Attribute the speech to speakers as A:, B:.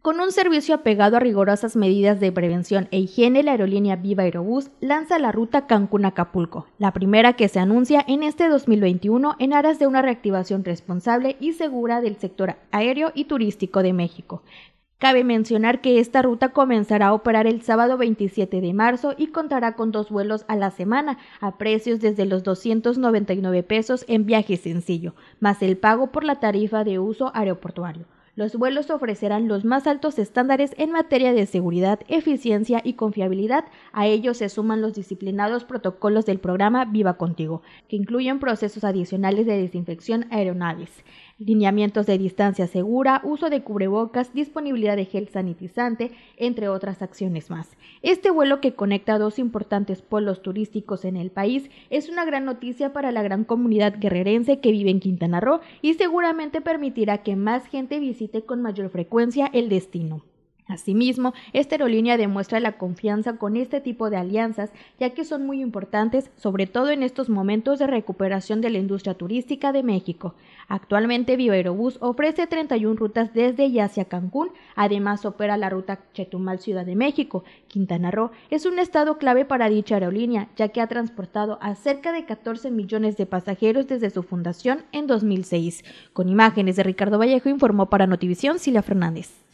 A: Con un servicio apegado a rigurosas medidas de prevención e higiene, la aerolínea Viva Aerobús lanza la ruta Cancún-Acapulco, la primera que se anuncia en este 2021 en aras de una reactivación responsable y segura del sector aéreo y turístico de México. Cabe mencionar que esta ruta comenzará a operar el sábado 27 de marzo y contará con dos vuelos a la semana a precios desde los 299 pesos en viaje sencillo, más el pago por la tarifa de uso aeroportuario. Los vuelos ofrecerán los más altos estándares en materia de seguridad, eficiencia y confiabilidad. A ellos se suman los disciplinados protocolos del programa Viva Contigo, que incluyen procesos adicionales de desinfección aeronaves lineamientos de distancia segura, uso de cubrebocas, disponibilidad de gel sanitizante, entre otras acciones más. Este vuelo que conecta dos importantes polos turísticos en el país es una gran noticia para la gran comunidad guerrerense que vive en Quintana Roo y seguramente permitirá que más gente visite con mayor frecuencia el destino. Asimismo, esta aerolínea demuestra la confianza con este tipo de alianzas, ya que son muy importantes, sobre todo en estos momentos de recuperación de la industria turística de México. Actualmente, Viva Aerobús ofrece 31 rutas desde y hacia Cancún, además opera la ruta Chetumal Ciudad de México. Quintana Roo es un estado clave para dicha aerolínea, ya que ha transportado a cerca de 14 millones de pasajeros desde su fundación en 2006. Con imágenes de Ricardo Vallejo informó para Notivisión Silvia Fernández.